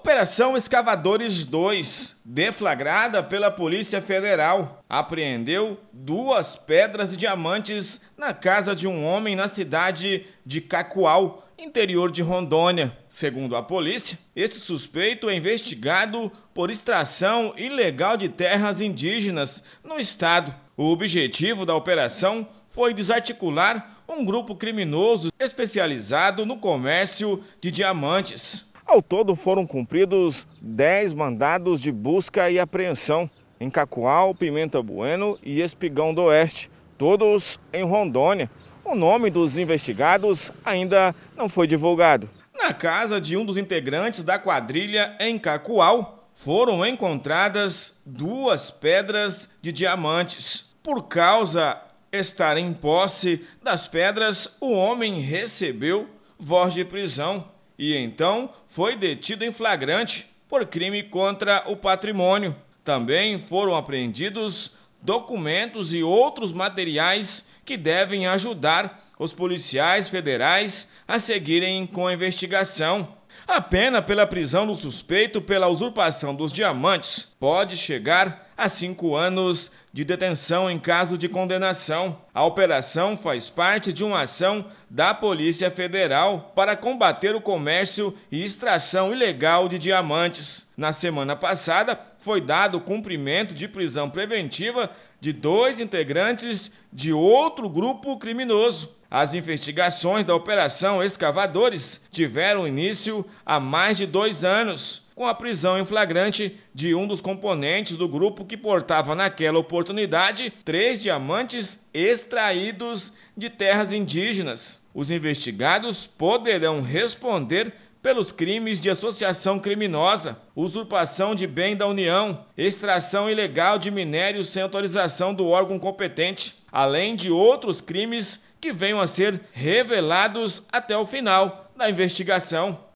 Operação Escavadores 2, deflagrada pela Polícia Federal, apreendeu duas pedras e diamantes na casa de um homem na cidade de Cacoal, interior de Rondônia. Segundo a polícia, esse suspeito é investigado por extração ilegal de terras indígenas no estado. O objetivo da operação foi desarticular um grupo criminoso especializado no comércio de diamantes. Ao todo foram cumpridos 10 mandados de busca e apreensão em Cacoal, Pimenta Bueno e Espigão do Oeste, todos em Rondônia. O nome dos investigados ainda não foi divulgado. Na casa de um dos integrantes da quadrilha em Cacoal, foram encontradas duas pedras de diamantes. Por causa estar em posse das pedras, o homem recebeu voz de prisão e então foi detido em flagrante por crime contra o patrimônio. Também foram apreendidos documentos e outros materiais que devem ajudar os policiais federais a seguirem com a investigação. A pena pela prisão do suspeito pela usurpação dos diamantes pode chegar a cinco anos de detenção em caso de condenação. A operação faz parte de uma ação da Polícia Federal para combater o comércio e extração ilegal de diamantes. Na semana passada, foi dado cumprimento de prisão preventiva de dois integrantes de outro grupo criminoso. As investigações da Operação Escavadores tiveram início há mais de dois anos com a prisão em flagrante de um dos componentes do grupo que portava naquela oportunidade três diamantes extraídos de terras indígenas. Os investigados poderão responder pelos crimes de associação criminosa, usurpação de bem da União, extração ilegal de minérios sem autorização do órgão competente, além de outros crimes que venham a ser revelados até o final da investigação.